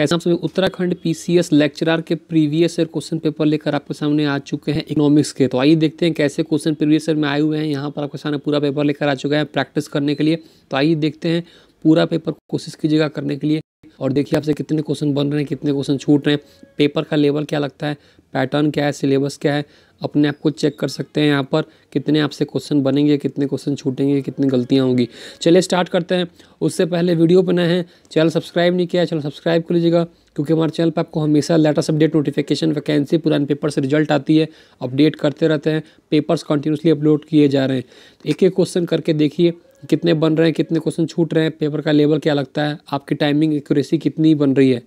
exams में मतलब Uttarakhand PCS lecturer के प्रीवियस ईयर क्वेश्चन पेपर लेकर आपके सामने आ चुके हैं इकोनॉमिक्स के तो आइए देखते हैं कैसे क्वेश्चन प्रीवियस ईयर में आए हुए हैं यहाँ पर आपके सामने पूरा पेपर लेकर आ चुका है प्रैक्टिस करने के लिए तो आइए देखते हैं पूरा पेपर कोशिश कीजिएगा करने के लिए और देखिए आपसे कितने क्वेश्चन बन रहे हैं कितने क्वेश्चन छूट रहे हैं पेपर का लेवल क्या लगता है पैटर्न क्या है सिलेबस क्या है अपने आप को चेक कर सकते हैं यहाँ पर कितने आपसे क्वेश्चन बनेंगे कितने क्वेश्चन छूटेंगे कितनी गलतियाँ होंगी चलिए स्टार्ट करते हैं उससे पहले वीडियो पर नए हैं चैनल सब्सक्राइब नहीं किया है चैनल सब्सक्राइब कर लीजिएगा क्योंकि हमारे चैनल पर आपको हमेशा लेटेस्ट अपडेट नोटिफिकेशन वैकेंसी पुराने पेपर से रिजल्ट आती है अपडेट करते रहते हैं पेपर्स कंटिन्यूसली अपलोड किए जा रहे हैं एक एक क्वेश्चन करके देखिए कितने बन रहे हैं कितने क्वेश्चन छूट रहे हैं पेपर का लेवल क्या लगता है आपकी टाइमिंग एक्यूरेसी कितनी बन रही है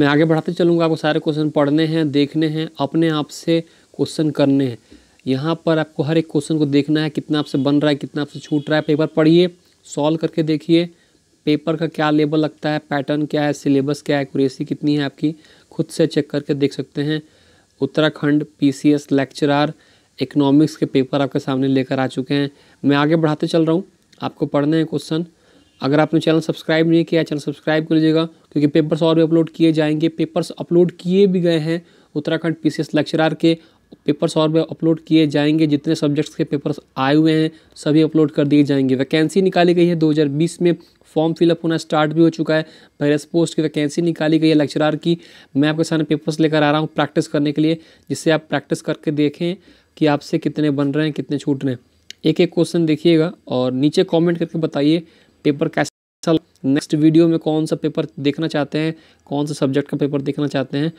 मैं आगे बढ़ाते चलूँगा आपको सारे क्वेश्चन पढ़ने हैं देखने हैं अपने आप से क्वेश्चन करने हैं यहाँ पर आपको हर एक क्वेश्चन को देखना है कितना आपसे बन रहा है कितना आपसे छूट रहा है पेपर पढ़िए सॉल्व करके देखिए पेपर का क्या लेवल लगता है पैटर्न क्या है सिलेबस क्या है एक्यूरेसी कितनी है आपकी खुद से चेक करके देख सकते हैं उत्तराखंड पीसीएस लेक्चरार इकोनॉमिक्स के पेपर आपके सामने लेकर आ चुके हैं मैं आगे बढ़ाते चल रहा हूँ आपको पढ़ने हैं क्वेश्चन अगर आपने चैनल सब्सक्राइब नहीं किया चैनल सब्सक्राइब कर लीजिएगा क्योंकि पेपर्स और भी अपलोड किए जाएंगे पेपर्स अपलोड किए भी गए हैं उत्तराखंड पी सी लेक्चरार के पेपर्स और भी अपलोड किए जाएंगे जितने सब्जेक्ट्स के पेपर्स आए हुए हैं सभी अपलोड कर दिए जाएंगे वैकेंसी निकाली गई है 2020 में फॉर्म फिलअप होना स्टार्ट भी हो चुका है भैरस पोस्ट की वैकेंसी निकाली गई है लेक्चरार की मैं आपके सामने पेपर्स लेकर आ रहा हूँ प्रैक्टिस करने के लिए जिससे आप प्रैक्टिस करके देखें कि आपसे कितने बन रहे हैं कितने छूट रहे हैं एक एक क्वेश्चन देखिएगा और नीचे कमेंट करके बताइए पेपर कैसा नेक्स्ट वीडियो में कौन सा पेपर देखना चाहते हैं कौन सा सब्जेक्ट का पेपर देखना चाहते हैं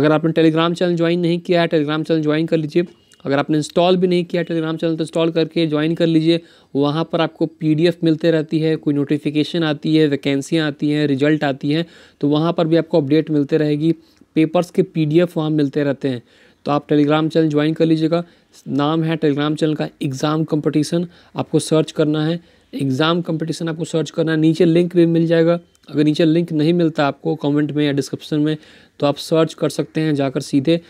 अगर आपने टेलीग्राम चैनल ज्वाइन नहीं किया है टेलीग्राम चैनल ज्वाइन कर लीजिए अगर आपने इंस्टॉल भी नहीं किया टेलीग्राम चैनल तो इंस्टॉल करके ज्वाइन कर लीजिए वहाँ पर आपको पीडीएफ मिलते रहती है कोई नोटिफिकेशन आती है वैकेंसियाँ आती हैं रिजल्ट आती हैं तो वहाँ पर भी आपको अपडेट मिलते रहेगी पेपर्स के पीडीएफ वहाँ मिलते रहते हैं तो आप टेलीग्राम चैनल ज्वाइन कर लीजिएगा नाम है टेलीग्राम चैनल का एग्ज़ाम कंपटीशन आपको सर्च करना है एग्ज़ाम कंपटीशन आपको सर्च करना है नीचे लिंक भी मिल जाएगा अगर नीचे लिंक नहीं मिलता आपको कमेंट में या डिस्क्रिप्शन में तो आप सर्च कर सकते हैं जाकर सीधे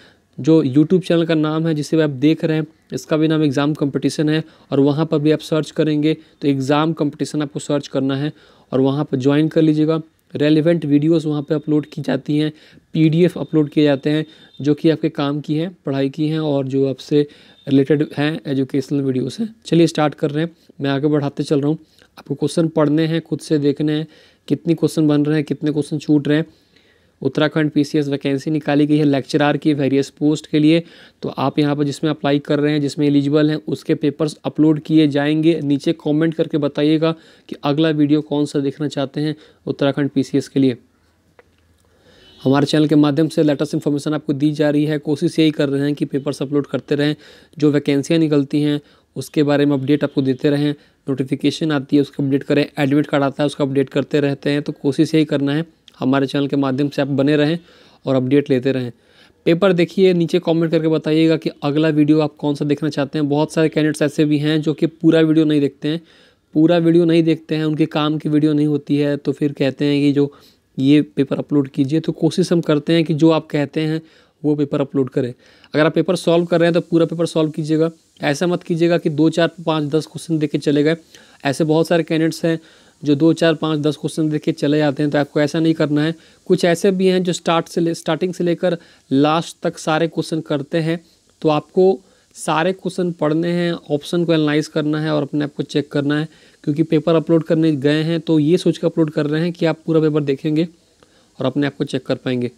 जो यूट्यूब चैनल का नाम है जिसे आप देख रहे हैं इसका भी नाम एग्ज़ाम कम्पटिशन है और वहाँ पर भी आप सर्च करेंगे तो एग्ज़ाम कम्पटिशन आपको सर्च करना है और वहाँ पर ज्वाइन कर लीजिएगा रेलिवेंट वीडियोस वहाँ पे अपलोड की जाती हैं पीडीएफ अपलोड किए जाते हैं जो कि आपके काम की हैं पढ़ाई की हैं और जो आपसे रिलेटेड हैं एजुकेशनल वीडियोस हैं चलिए स्टार्ट कर रहे हैं मैं आगे बढ़ाते चल रहा हूँ आपको क्वेश्चन पढ़ने हैं खुद से देखने हैं कितनी क्वेश्चन बन रहे हैं कितने क्वेश्चन छूट रहे हैं उत्तराखंड पीसीएस वैकेंसी निकाली गई है लेक्चरार की वेरियस पोस्ट के लिए तो आप यहाँ पर जिसमें अप्लाई कर रहे हैं जिसमें एलिजिबल हैं उसके पेपर्स अपलोड किए जाएंगे नीचे कमेंट करके बताइएगा कि अगला वीडियो कौन सा देखना चाहते हैं उत्तराखंड पीसीएस के लिए हमारे चैनल के माध्यम से लेटेस्ट इन्फॉर्मेशन आपको दी जा रही है कोशिश यही कर रहे हैं कि पेपर्स अपलोड करते रहें जो वैकेंसियाँ निकलती हैं उसके बारे में अपडेट आपको देते रहें नोटिफिकेशन आती है उसका अपडेट करें एडमिट कार्ड आता है उसका अपडेट करते रहते हैं तो कोशिश यही करना है हमारे चैनल के माध्यम से आप बने रहें और अपडेट लेते रहें पेपर देखिए नीचे कमेंट करके बताइएगा कि अगला वीडियो आप कौन सा देखना चाहते हैं बहुत सारे कैंडिडेट्स ऐसे भी हैं जो कि पूरा वीडियो नहीं देखते हैं पूरा वीडियो नहीं देखते हैं उनके काम की वीडियो नहीं होती है तो फिर कहते हैं कि जो ये पेपर अपलोड कीजिए तो कोशिश हम करते हैं कि जो आप कहते हैं वो पेपर अपलोड करें अगर आप पेपर सॉल्व कर रहे हैं तो पूरा पेपर सॉल्व कीजिएगा ऐसा मत कीजिएगा कि दो चार पाँच दस क्वेश्चन देखे के चले गए ऐसे बहुत सारे कैंडिडेट्स हैं जो दो चार पाँच दस क्वेश्चन देख के चले जाते हैं तो आपको ऐसा नहीं करना है कुछ ऐसे भी हैं जो स्टार्ट से स्टार्टिंग से लेकर लास्ट तक सारे क्वेश्चन करते हैं तो आपको सारे क्वेश्चन पढ़ने हैं ऑप्शन को एनालाइज करना है और अपने आप को चेक करना है क्योंकि पेपर अपलोड करने गए हैं तो ये सोच कर अपलोड कर रहे हैं कि आप पूरा पेपर देखेंगे और अपने आप को चेक कर पाएंगे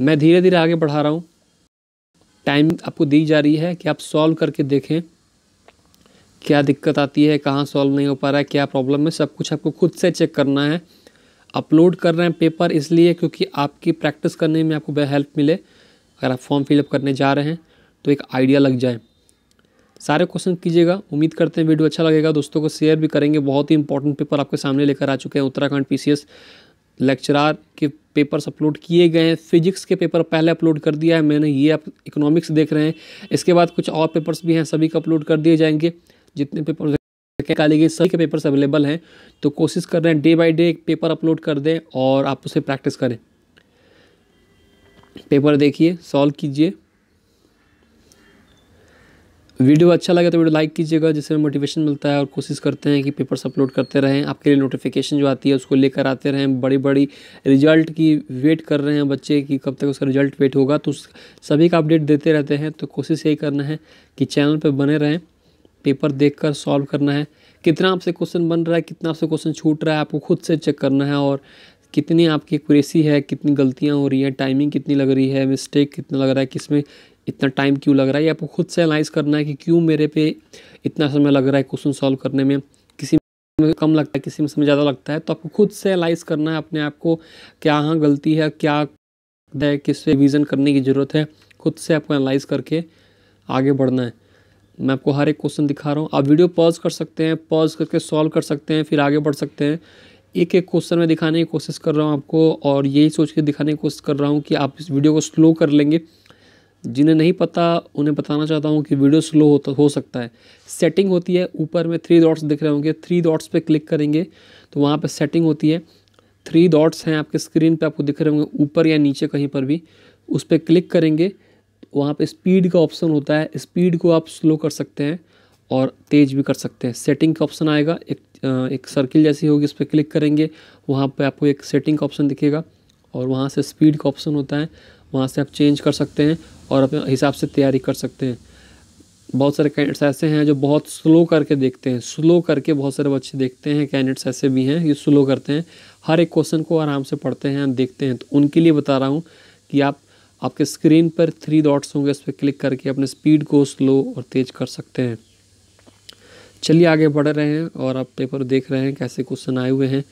मैं धीरे धीरे आगे बढ़ा रहा हूँ टाइम आपको दी जा रही है कि आप सॉल्व करके देखें क्या दिक्कत आती है कहाँ सॉल्व नहीं हो पा रहा है क्या प्रॉब्लम है सब कुछ आपको खुद से चेक करना है अपलोड कर रहे हैं पेपर इसलिए क्योंकि आपकी प्रैक्टिस करने में आपको हेल्प मिले अगर आप फॉर्म फिलअप करने जा रहे हैं तो एक आइडिया लग जाए सारे क्वेश्चन कीजिएगा उम्मीद करते हैं वीडियो अच्छा लगेगा दोस्तों को शेयर भी करेंगे बहुत ही इंपॉर्टेंट पेपर आपके सामने लेकर आ चुके हैं उत्तराखंड पी लेक्चरार के पेपर्स अपलोड किए गए हैं फिजिक्स के पेपर पहले अपलोड कर दिया है मैंने ये आप इकोनॉमिक्स देख रहे हैं इसके बाद कुछ और पेपर्स भी हैं सभी का अपलोड कर दिए जाएंगे जितने पेपर निकालेंगे सभी के पेपर्स अवेलेबल हैं तो कोशिश कर रहे हैं डे बाई डे एक पेपर अपलोड कर दें और आप उसे प्रैक्टिस करें पेपर देखिए सॉल्व कीजिए वीडियो अच्छा लगे तो वीडियो लाइक कीजिएगा जिससे मोटिवेशन मिलता है और कोशिश करते हैं कि पेपर्स अपलोड करते रहें आपके लिए नोटिफिकेशन जो आती है उसको लेकर आते रहें बड़ी बड़ी रिजल्ट की वेट कर रहे हैं बच्चे कि कब तक उसका रिजल्ट वेट होगा तो सभी का अपडेट देते रहते हैं तो कोशिश यही करना है कि चैनल पर बने रहें पेपर देखकर सॉल्व करना है कितना आपसे क्वेश्चन बन रहा है कितना आपसे क्वेश्चन छूट रहा है आपको खुद से चेक करना है और कितनी आपकी एक्यूरेसी है कितनी गलतियाँ हो रही हैं टाइमिंग कितनी लग रही है मिस्टेक कितना लग रहा है किस में इतना टाइम क्यों लग रहा है ये आपको खुद से एनालाइज़ करना है कि क्यों मेरे पे इतना समय लग रहा है क्वेश्चन सॉल्व करने में किसी में कम लगता है किसी में समय ज़्यादा लगता है तो आपको खुद से एनाइज करना है अपने आप को क्या हाँ गलती है क्या है किस रिविज़न करने की ज़रूरत है खुद से आपको एनालाइज करके आगे बढ़ना है मैं आपको हर एक क्वेश्चन दिखा रहा हूँ आप वीडियो पॉज कर सकते हैं पॉज करके सॉल्व कर सकते हैं फिर आगे बढ़ सकते हैं एक एक क्वेश्चन में दिखाने की कोशिश कर रहा हूँ आपको और यही सोच के दिखाने की कोशिश कर रहा हूँ कि आप इस वीडियो को स्लो कर लेंगे जिन्हें नहीं पता उन्हें बताना चाहता हूँ कि वीडियो स्लो होता हो सकता है सेटिंग होती है ऊपर में थ्री डॉट्स दिख रहे होंगे थ्री डॉट्स पर क्लिक करेंगे तो वहाँ पर सेटिंग होती है थ्री डॉट्स हैं आपके स्क्रीन पर आपको दिख रहे होंगे ऊपर या नीचे कहीं पर भी उस पर क्लिक करेंगे वहाँ पे स्पीड का ऑप्शन होता है स्पीड को आप स्लो कर सकते हैं और तेज़ भी कर सकते हैं सेटिंग का ऑप्शन आएगा एक एक सर्किल जैसी होगी इस पर क्लिक करेंगे वहाँ पे आपको एक सेटिंग का ऑप्शन दिखेगा और वहाँ से स्पीड का ऑप्शन होता है वहाँ से आप चेंज कर सकते हैं और अपने हिसाब से तैयारी कर सकते हैं बहुत सारे कैंडिडेट्स ऐसे हैं जो बहुत स्लो करके देखते हैं स्लो करके बहुत सारे बच्चे देखते हैं कैंडिडेट्स ऐसे भी हैं ये स्लो करते हैं हर एक क्वेश्चन को आराम से पढ़ते हैं देखते हैं तो उनके लिए बता रहा हूँ कि आप आपके स्क्रीन पर थ्री डॉट्स होंगे उस पर क्लिक करके अपने स्पीड को स्लो और तेज़ कर सकते हैं चलिए आगे बढ़ रहे हैं और आप पेपर देख रहे हैं कैसे क्वेश्चन आए हुए हैं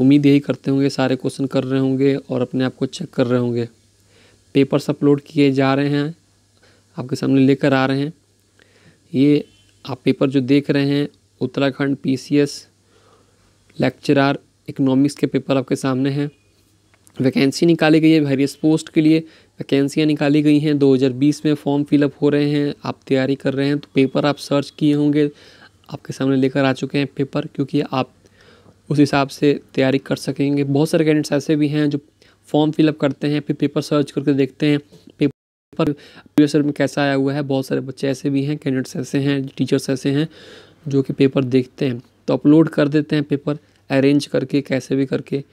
उम्मीद यही करते होंगे सारे क्वेश्चन कर रहे होंगे और अपने आप को चेक कर रहे होंगे पेपर्स अपलोड किए जा रहे हैं आपके सामने लेकर आ रहे हैं ये आप पेपर जो देख रहे हैं उत्तराखंड पीसीएस लेक्चरार इकोनॉमिक्स के पेपर आपके सामने हैं वैकेंसी निकाली गई है वेरियस पोस्ट के लिए वैकेंसियाँ निकाली गई हैं 2020 में फॉर्म फिलअप हो रहे हैं आप तैयारी कर रहे हैं तो पेपर आप सर्च किए होंगे आपके सामने लेकर आ चुके हैं पेपर क्योंकि आप उस हिसाब से तैयारी कर सकेंगे बहुत सारे कैंडिडेट्स ऐसे भी हैं जो फॉर्म फिलअप करते हैं फिर पेपर सर्च करके देखते हैं पेपर प्रीवियस में कैसा आया हुआ है बहुत सारे बच्चे ऐसे भी हैं कैंडिडेट्स ऐसे हैं टीचर्स ऐसे हैं जो कि पेपर देखते हैं तो अपलोड कर देते हैं पेपर अरेंज करके कैसे भी करके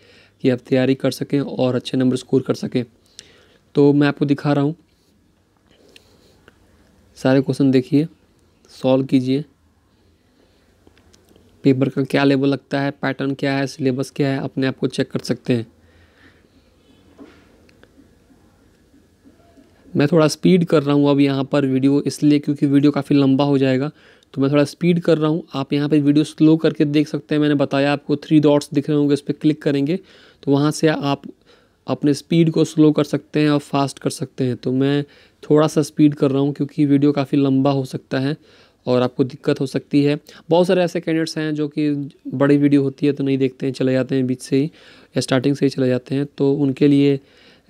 कि आप तैयारी कर सकें और अच्छे नंबर स्कोर कर सकें तो मैं आपको दिखा रहा हूँ सारे क्वेश्चन देखिए सॉल्व कीजिए पेपर का क्या लेवल लगता है पैटर्न क्या है सिलेबस क्या है अपने आप को चेक कर सकते हैं मैं थोड़ा स्पीड कर रहा हूँ अब यहाँ पर वीडियो इसलिए क्योंकि वीडियो काफ़ी लंबा हो जाएगा तो मैं थोड़ा स्पीड कर रहा हूँ आप यहाँ पे वीडियो स्लो करके देख सकते हैं मैंने बताया आपको थ्री डॉट्स दिख रहे होंगे उस पर क्लिक करेंगे तो वहाँ से आप अपने स्पीड को स्लो कर सकते हैं और फास्ट कर सकते हैं तो मैं थोड़ा सा स्पीड कर रहा हूँ क्योंकि वीडियो काफ़ी लंबा हो सकता है और आपको दिक्कत हो सकती है बहुत सारे ऐसे कैंडिडेट्स हैं जो कि बड़ी वीडियो होती है तो नहीं देखते हैं चले जाते हैं बीच से ही या स्टार्टिंग से ही चले जाते हैं तो उनके लिए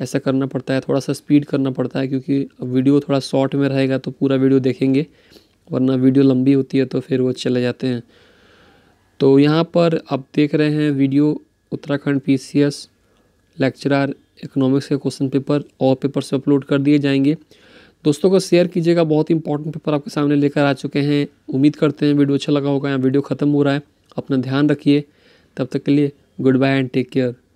ऐसा करना पड़ता है थोड़ा सा स्पीड करना पड़ता है क्योंकि वीडियो थोड़ा शॉर्ट में रहेगा तो पूरा वीडियो देखेंगे वरना वीडियो लंबी होती है तो फिर वो चले जाते हैं तो यहाँ पर आप देख रहे हैं video Uttarakhand PCS lecturer economics के क्वेश्चन पेपर और पेपर से अपलोड कर दिए जाएंगे दोस्तों को शेयर कीजिएगा बहुत ही इंपॉर्टेंट पेपर आपके सामने लेकर आ चुके हैं उम्मीद करते हैं वीडियो अच्छा लगा होगा यहाँ वीडियो ख़त्म हो रहा है अपना ध्यान रखिए तब तक के लिए goodbye and take care